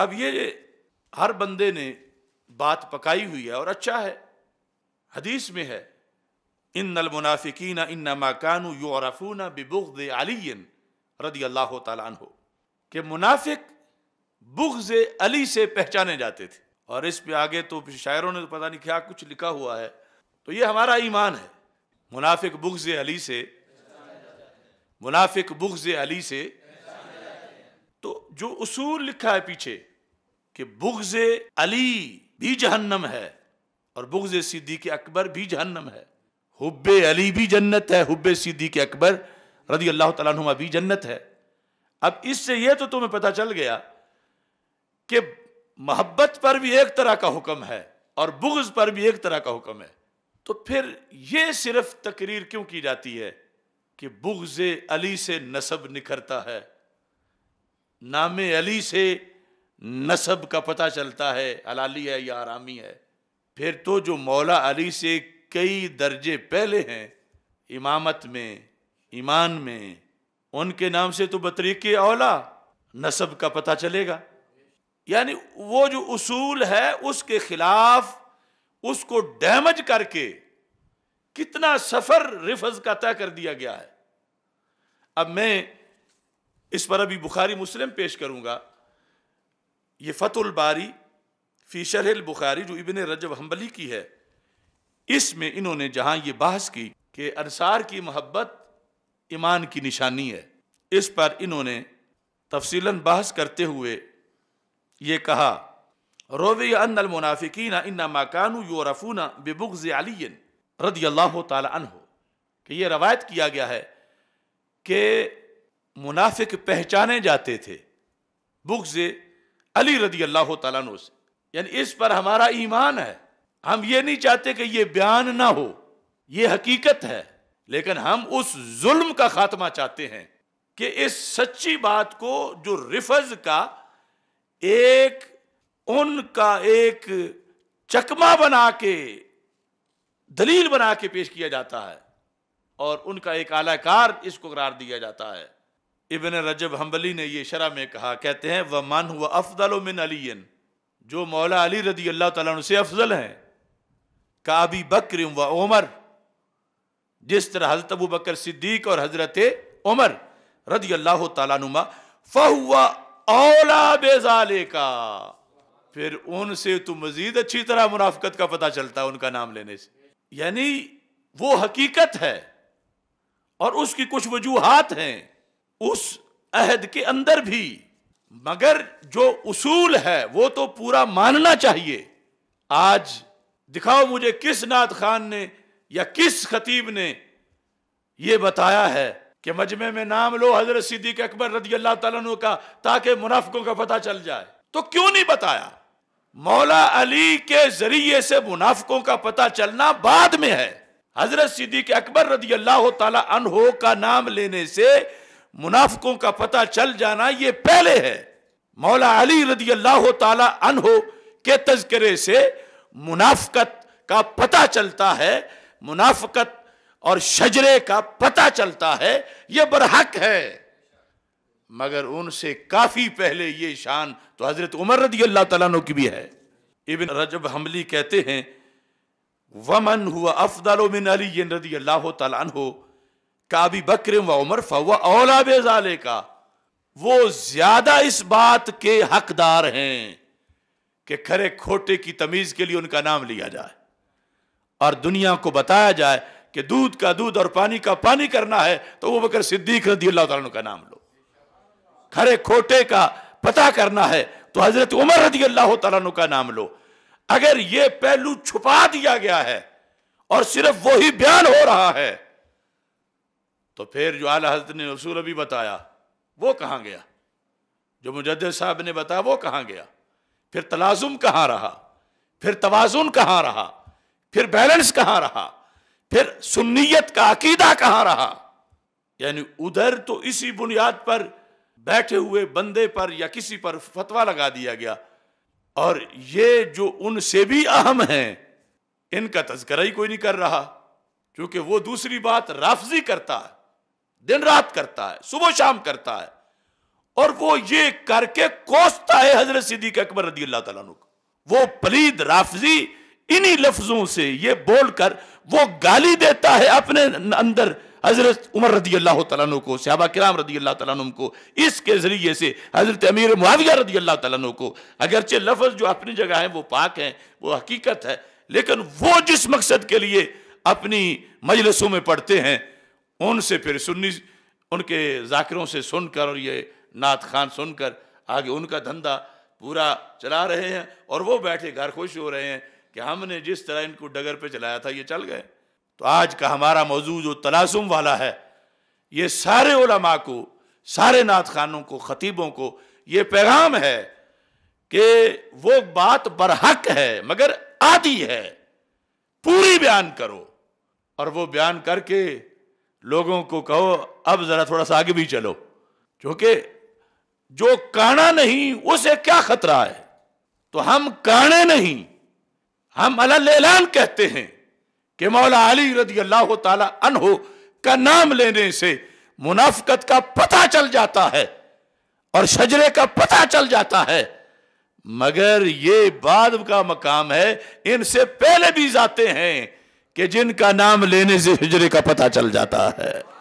अब ये हर बंदे ने बात पकाई हुई है और अच्छा है हदीस में है इन नल ना इन नमाकानू यूरफूना बिबुद अलीन रदी अल्लाह तन हो कि मुनाफिक बुग्ज अली से पहचाने जाते थे और इस पे आगे तो शायरों ने तो पता नहीं क्या कुछ लिखा हुआ है तो ये हमारा ईमान है मुनाफिक बुग्ज अली से मुनाफिक बुग्ज अली से तो जो उसूल लिखा है पीछे कि बुग्ज अली भी जहन्नम है और बुग्ज सिद्दीक अकबर भी जहन्नम है हुब अली भी जन्नत है सिद्दी सिद्दीक अकबर रदी अल्लाह तुमा भी जन्नत है अब इससे यह तो तुम्हें पता चल गया कि मोहब्बत पर भी एक तरह का हुक्म है और बुग्ज पर भी एक तरह का हुक्म है तो फिर यह सिर्फ तकरीर क्यों की जाती है कि बुग्ज अली से नसब निखरता है नाम अली से नसब का पता चलता है अलाली है या आरामी है फिर तो जो मौला अली से कई दर्जे पहले हैं इमामत में ईमान में उनके नाम से तो बतरीक औला नसब का पता चलेगा यानी वो जो उसूल है उसके खिलाफ उसको डैमेज करके कितना सफ़र रिफज का तय कर दिया गया है अब मैं इस पर अभी बुखारी मुस्लिम पेश करूंगा ये फ़तुलबारी फ़ीशर बुखारी जो इबन रजब हम्बली की है इसमें इन्होंने जहाँ ये बहस की कि अनसार की मोहब्बत ईमान की निशानी है इस पर इन्होंने तफसीला बहस करते हुए ये कहा रोवे अन मुनाफिकीन इन्ना माकानू रफूना बेबुग्ज अली रदी अल्लाह हो कि यह रवायत किया गया है कि मुनाफिक पहचाने जाते थे बुग्ज़ अली रदी अल्लाह तु से यानी इस पर हमारा ईमान है हम ये नहीं चाहते कि ये बयान ना हो ये हकीकत है लेकिन हम उस जुल्म का खात्मा चाहते हैं कि इस सच्ची बात को जो रिफज का एक उनका एक चकमा बना के दलील बना के पेश किया जाता है और उनका एक आलाकार इसको करार दिया जाता है इबन रजब हम्बली ने यह शरा में कहा कहते हैं व मन हुआ अफजल मिन अली जो मौला अली रदी अल्लाह तला से अफजल हैं काबी बकर व उमर जिस तरह हजरत अबू बकर सिद्दीक और हजरत उमर रदी अल्लाह तुमा फुआ औला बेजाले का फिर उनसे तो मजीद अच्छी तरह मुनाफ्त का पता चलता है उनका नाम लेने से यानी वो हकीकत है और उसकी कुछ वजूहत हैं उस अहद के अंदर भी मगर जो उसूल है वो तो पूरा मानना चाहिए आज दिखाओ मुझे किस नाथ खान ने या किस खतीब ने यह बताया है कि मजमे में नाम लो हजरत सिद्दीक अकबर रदी अल्लाह तु का ताकि मुनाफकों का पता चल जाए तो क्यों नहीं बताया मौला अली के जरिए से मुनाफकों का पता चलना बाद में है हजरत सिद्दीक अकबर रदी अल्लाह तला का नाम लेने से मुनाफकों का पता चल जाना ये पहले है मौला अली रदी अल्लाह तहो के तस्करे से मुनाफकत का पता चलता है मुनाफकत और शजरे का पता चलता है यह बरहक है मगर उनसे काफ़ी पहले ये शान तो हज़रत उमर रदी अल्लाह तु की भी है इबिन रजब हमली कहते हैं वमन हुआ अफदल अली रदी अल्लाह तु काबी बकर व उमर फवा औला बेजाले का वो ज्यादा इस बात के हकदार हैं कि खरे खोटे की तमीज के लिए उनका नाम लिया जाए और दुनिया को बताया जाए कि दूध का दूध और पानी का पानी करना है तो वो बकर सिद्दीक रदी अल्लाह का नाम लो खरे खोटे का पता करना है तो हजरत उमर रदी अल्लाह तु का नाम लो अगर ये पहलू छुपा दिया गया है और सिर्फ वही बयान हो रहा है तो फिर जो आला हजरत ने रसूल अभी बताया वो कहाँ गया जो मुजद साहब ने बताया वो कहाँ गया फिर तलाजुम कहाँ रहा फिर तोज़ुन कहाँ रहा फिर बैलेंस कहाँ रहा फिर सुन्नीत का अकीदा कहाँ रहा यानी उधर तो इसी बुनियाद पर बैठे हुए बंदे पर या किसी पर फतवा लगा दिया गया और ये जो उनसे भी अहम हैं इनका तस्करा ही कोई नहीं कर रहा क्योंकि वो दूसरी बात राफजी करता है दिन रात करता है सुबह शाम करता है और वो ये करके कोसता है हजरत सिद्दीक अकबर रदी अल्लाह तला वो पलीद राफजी इन्हीं लफ्जों से ये बोलकर वो गाली देता है अपने अंदर हजरत उमर रदी अल्लाह तु को सहबा कराम रदी अल्लाह तु को इसके ज़रिए से हजरत अमीर मुआविया रदी अल्लाह तु को अगरचे लफ्ज़ जो अपनी जगह है वो पाक है वो हकीकत है लेकिन वो जिस मकसद के लिए अपनी मजलसों में पढ़ते हैं उनसे फिर सुन्नी उनके जाकिरों से सुनकर और ये नाथ खान सुनकर आगे उनका धंधा पूरा चला रहे हैं और वो बैठे घर खुश हो रहे हैं कि हमने जिस तरह इनको डगर पे चलाया था ये चल गए तो आज का हमारा मौजू जो तलासुम वाला है ये सारे उलमा को सारे नात खानों को ख़तीबों को ये पैगाम है कि वो बात बरहक है मगर आदि है पूरी बयान करो और वो बयान करके लोगों को कहो अब जरा थोड़ा सा आगे भी चलो क्योंकि जो काना नहीं उसे क्या खतरा है तो हम काने नहीं हम ऐलान कहते हैं कि मौला अली रदी अल्लाह तहो का नाम लेने से मुनाफकत का पता चल जाता है और शजरे का पता चल जाता है मगर ये बाद का मकाम है इनसे पहले भी जाते हैं कि जिनका नाम लेने से हिजरे का पता चल जाता है